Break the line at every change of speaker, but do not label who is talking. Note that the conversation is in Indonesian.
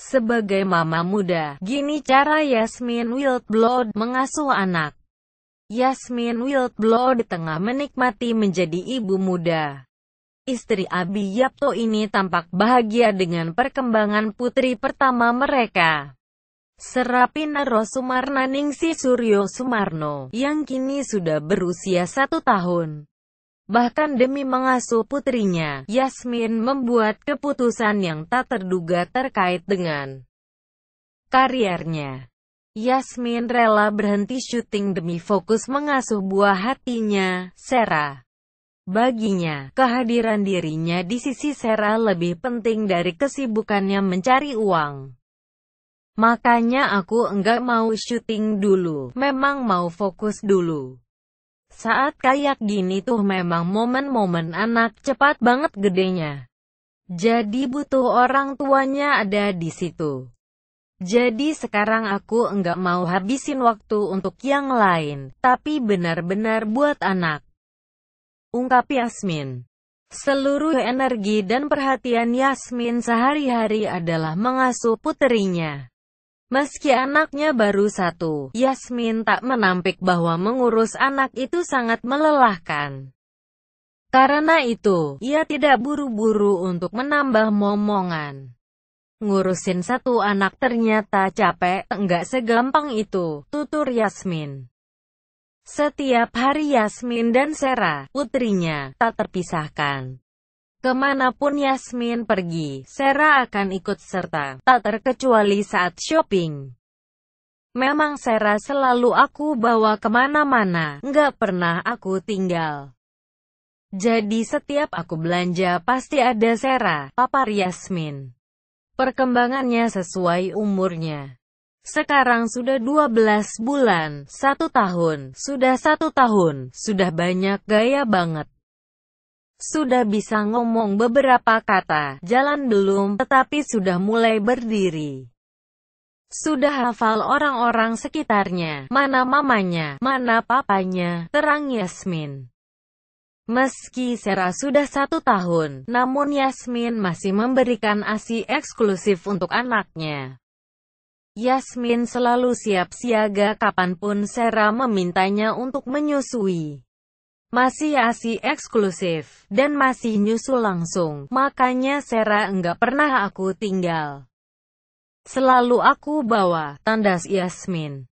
Sebagai mama muda, gini cara Yasmin Wildblood mengasuh anak. Yasmin Wildblood tengah menikmati menjadi ibu muda. Istri Abi Yapto ini tampak bahagia dengan perkembangan putri pertama mereka. Serapina Rosumarnaningsi Suryo Sumarno, yang kini sudah berusia satu tahun. Bahkan demi mengasuh putrinya, Yasmin membuat keputusan yang tak terduga terkait dengan kariernya. Yasmin rela berhenti syuting demi fokus mengasuh buah hatinya, Sarah. Baginya, kehadiran dirinya di sisi Sarah lebih penting dari kesibukannya mencari uang. Makanya aku enggak mau syuting dulu, memang mau fokus dulu. Saat kayak gini tuh memang momen-momen anak cepat banget gedenya. Jadi butuh orang tuanya ada di situ. Jadi sekarang aku enggak mau habisin waktu untuk yang lain, tapi benar-benar buat anak. Ungkap Yasmin. Seluruh energi dan perhatian Yasmin sehari-hari adalah mengasuh puterinya. Meski anaknya baru satu, Yasmin tak menampik bahwa mengurus anak itu sangat melelahkan. Karena itu, ia tidak buru-buru untuk menambah momongan. Ngurusin satu anak ternyata capek, enggak segampang itu, tutur Yasmin. Setiap hari Yasmin dan Sera, putrinya, tak terpisahkan. Kemanapun Yasmin pergi, Sera akan ikut serta, tak terkecuali saat shopping. Memang Sera selalu aku bawa kemana-mana, nggak pernah aku tinggal. Jadi setiap aku belanja pasti ada Sera, papar Yasmin. Perkembangannya sesuai umurnya. Sekarang sudah 12 bulan, satu tahun, sudah satu tahun, sudah banyak gaya banget. Sudah bisa ngomong beberapa kata, jalan belum, tetapi sudah mulai berdiri. Sudah hafal orang-orang sekitarnya, mana mamanya, mana papanya, terang Yasmin. Meski Sera sudah satu tahun, namun Yasmin masih memberikan ASI eksklusif untuk anaknya. Yasmin selalu siap siaga kapanpun Sera memintanya untuk menyusui masih ASI eksklusif, dan masih nyusul langsung. Makanya Sera enggak pernah aku tinggal. Selalu aku bawa, tandas Yasmin.